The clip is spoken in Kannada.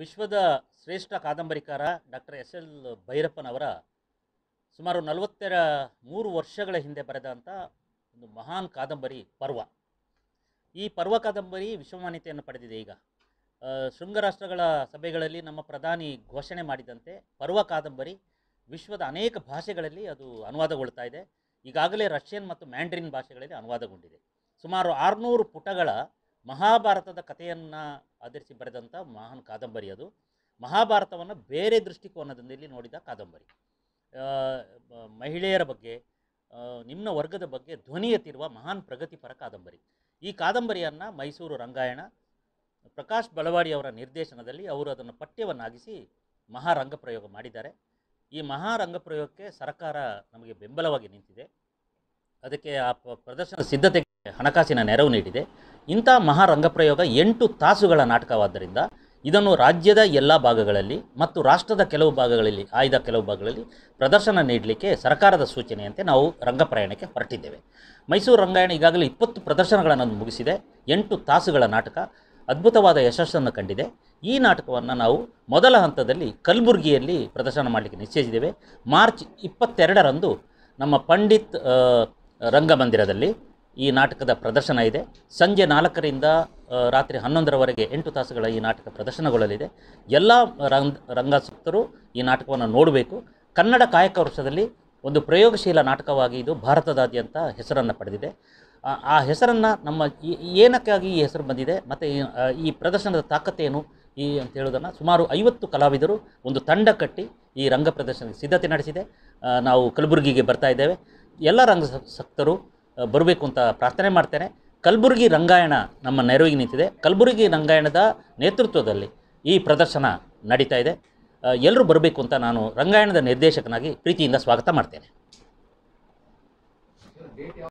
ವಿಶ್ವದ ಶ್ರೇಷ್ಠ ಕಾದಂಬರಿಕಾರ ಡಾಕ್ಟರ್ ಎಸ್ ಎಲ್ ಭೈರಪ್ಪನವರ ಸುಮಾರು ನಲವತ್ತರ ಮೂರು ವರ್ಷಗಳ ಹಿಂದೆ ಬರೆದಂಥ ಒಂದು ಮಹಾನ್ ಕಾದಂಬರಿ ಪರ್ವ ಈ ಪರ್ವ ಕಾದಂಬರಿ ವಿಶ್ವಮಾನ್ಯತೆಯನ್ನು ಪಡೆದಿದೆ ಈಗ ಶೃಂಗರಾಷ್ಟ್ರಗಳ ಸಭೆಗಳಲ್ಲಿ ನಮ್ಮ ಪ್ರಧಾನಿ ಘೋಷಣೆ ಮಾಡಿದಂತೆ ಪರ್ವ ಕಾದಂಬರಿ ವಿಶ್ವದ ಅನೇಕ ಭಾಷೆಗಳಲ್ಲಿ ಅದು ಅನುವಾದಗೊಳ್ತಾ ಇದೆ ಈಗಾಗಲೇ ರಷ್ಯನ್ ಮತ್ತು ಮ್ಯಾಂಡ್ರಿನ್ ಭಾಷೆಗಳಲ್ಲಿ ಅನುವಾದಗೊಂಡಿದೆ ಸುಮಾರು ಆರುನೂರು ಪುಟಗಳ ಮಹಾಭಾರತದ ಕಥೆಯನ್ನು ಆಧರಿಸಿ ಬರೆದಂಥ ಮಹಾನ್ ಕಾದಂಬರಿ ಅದು ಮಹಾಭಾರತವನ್ನು ಬೇರೆ ದೃಷ್ಟಿಕೋನದಿಂದ ನೋಡಿದ ಕಾದಂಬರಿ ಮಹಿಳೆಯರ ಬಗ್ಗೆ ನಿಮ್ಮ ವರ್ಗದ ಬಗ್ಗೆ ಧ್ವನಿ ಎತ್ತಿರುವ ಮಹಾನ್ ಪ್ರಗತಿಪರ ಕಾದಂಬರಿ ಈ ಕಾದಂಬರಿಯನ್ನು ಮೈಸೂರು ರಂಗಾಯಣ ಪ್ರಕಾಶ್ ಬಳವಾಡಿಯವರ ಅವರ ನಿರ್ದೇಶನದಲ್ಲಿ ಅವರು ಅದನ್ನು ಪಠ್ಯವನ್ನಾಗಿಸಿ ಮಹಾರಂಗ ಪ್ರಯೋಗ ಮಾಡಿದ್ದಾರೆ ಈ ಮಹಾರಂಗ ಪ್ರಯೋಗಕ್ಕೆ ಸರ್ಕಾರ ನಮಗೆ ಬೆಂಬಲವಾಗಿ ನಿಂತಿದೆ ಅದಕ್ಕೆ ಆ ಪ್ರದರ್ಶನ ಸಿದ್ಧತೆಗೆ ಹಣಕಾಸಿನ ನೆರವು ನೀಡಿದೆ ಇಂಥ ಮಹಾರಂಗಪ್ರಯೋಗ ಎಂಟು ತಾಸುಗಳ ನಾಟಕವಾದ್ದರಿಂದ ಇದನ್ನು ರಾಜ್ಯದ ಎಲ್ಲ ಭಾಗಗಳಲ್ಲಿ ಮತ್ತು ರಾಷ್ಟ್ರದ ಕೆಲವು ಭಾಗಗಳಲ್ಲಿ ಆಯ್ದ ಕೆಲವು ಭಾಗಗಳಲ್ಲಿ ಪ್ರದರ್ಶನ ನೀಡಲಿಕ್ಕೆ ಸರ್ಕಾರದ ಸೂಚನೆಯಂತೆ ನಾವು ರಂಗಪ್ರಯಾಣಕ್ಕೆ ಹೊರಟಿದ್ದೇವೆ ಮೈಸೂರು ರಂಗಾಯಣ ಈಗಾಗಲೇ ಇಪ್ಪತ್ತು ಪ್ರದರ್ಶನಗಳನ್ನು ಮುಗಿಸಿದೆ ಎಂಟು ತಾಸುಗಳ ನಾಟಕ ಅದ್ಭುತವಾದ ಯಶಸ್ಸನ್ನು ಕಂಡಿದೆ ಈ ನಾಟಕವನ್ನು ನಾವು ಮೊದಲ ಹಂತದಲ್ಲಿ ಕಲಬುರಗಿಯಲ್ಲಿ ಪ್ರದರ್ಶನ ಮಾಡಲಿಕ್ಕೆ ನಿಶ್ಚಯಿಸಿದ್ದೇವೆ ಮಾರ್ಚ್ ಇಪ್ಪತ್ತೆರಡರಂದು ನಮ್ಮ ಪಂಡಿತ್ ರಂಗಮಂದಿರದಲ್ಲಿ ಈ ನಾಟಕದ ಪ್ರದರ್ಶನ ಇದೆ ಸಂಜೆ ನಾಲ್ಕರಿಂದ ರಾತ್ರಿ ಹನ್ನೊಂದರವರೆಗೆ ಎಂಟು ತಾಸುಗಳ ಈ ನಾಟಕ ಪ್ರದರ್ಶನಗೊಳ್ಳಲಿದೆ ಎಲ್ಲ ರಂಗ ರಂಗಾಸಕ್ತರು ಈ ನಾಟಕವನ್ನು ನೋಡಬೇಕು ಕನ್ನಡ ಕಾಯಕ ವರ್ಷದಲ್ಲಿ ಒಂದು ಪ್ರಯೋಗಶೀಲ ನಾಟಕವಾಗಿ ಇದು ಭಾರತದಾದ್ಯಂತ ಹೆಸರನ್ನು ಪಡೆದಿದೆ ಆ ಹೆಸರನ್ನು ನಮ್ಮ ಏನಕ್ಕಾಗಿ ಈ ಹೆಸರು ಬಂದಿದೆ ಮತ್ತು ಈ ಪ್ರದರ್ಶನದ ತಾಕತ್ತೇನು ಈ ಅಂತ ಹೇಳೋದನ್ನು ಸುಮಾರು ಐವತ್ತು ಕಲಾವಿದರು ಒಂದು ತಂಡ ಕಟ್ಟಿ ಈ ರಂಗ ಪ್ರದರ್ಶನಕ್ಕೆ ಸಿದ್ಧತೆ ನಡೆಸಿದೆ ನಾವು ಕಲಬುರಗಿಗೆ ಬರ್ತಾ ಇದ್ದೇವೆ ಎಲ್ಲ ರಂಗಸಕ್ತರು ಬರಬೇಕು ಅಂತ ಪ್ರಾರ್ಥನೆ ಮಾಡ್ತೇನೆ ಕಲಬುರಗಿ ರಂಗಾಯಣ ನಮ್ಮ ನೆರವಿಗೆ ನಿಂತಿದೆ ಕಲಬುರಗಿ ರಂಗಾಯಣದ ನೇತೃತ್ವದಲ್ಲಿ ಈ ಪ್ರದರ್ಶನ ನಡೀತಾ ಇದೆ ಎಲ್ಲರೂ ಬರಬೇಕು ಅಂತ ನಾನು ರಂಗಾಯಣದ ನಿರ್ದೇಶಕನಾಗಿ ಪ್ರೀತಿಯಿಂದ ಸ್ವಾಗತ ಮಾಡ್ತೇನೆ